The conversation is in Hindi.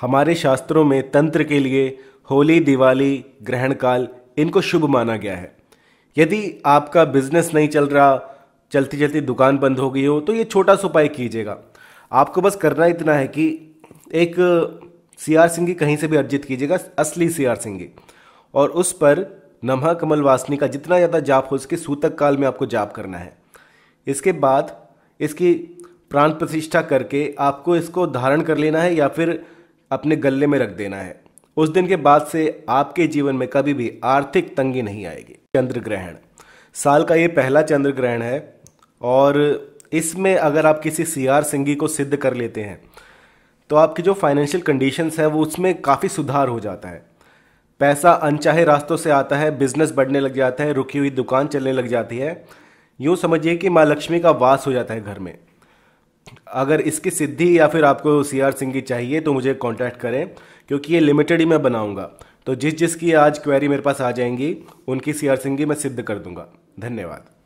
हमारे शास्त्रों में तंत्र के लिए होली दिवाली ग्रहण काल इनको शुभ माना गया है यदि आपका बिजनेस नहीं चल रहा चलती चलती दुकान बंद हो गई हो तो ये छोटा सा उपाय कीजिएगा आपको बस करना इतना है कि एक सी आर सिंगी कहीं से भी अर्जित कीजिएगा असली सी आर सिंगी और उस पर नमहा कमल वासनी का जितना ज़्यादा जाप हो सके सूतक काल में आपको जाप करना है इसके बाद इसकी प्राण प्रतिष्ठा करके आपको इसको धारण कर लेना है या फिर अपने गले में रख देना है उस दिन के बाद से आपके जीवन में कभी भी आर्थिक तंगी नहीं आएगी चंद्र ग्रहण साल का ये पहला चंद्र ग्रहण है और इसमें अगर आप किसी सी आर सिंगी को सिद्ध कर लेते हैं तो आपकी जो फाइनेंशियल कंडीशंस है वो उसमें काफ़ी सुधार हो जाता है पैसा अनचाहे रास्तों से आता है बिजनेस बढ़ने लग जाता है रुकी हुई दुकान चलने लग जाती है यूँ समझिए कि माँ लक्ष्मी का वास हो जाता है घर में अगर इसकी सिद्धि या फिर आपको सी आर सिंह की चाहिए तो मुझे कॉन्टैक्ट करें क्योंकि ये लिमिटेड ही मैं बनाऊंगा तो जिस जिसकी आज क्वेरी मेरे पास आ जाएंगी उनकी सी आर सिंह की मैं सिद्ध कर दूंगा धन्यवाद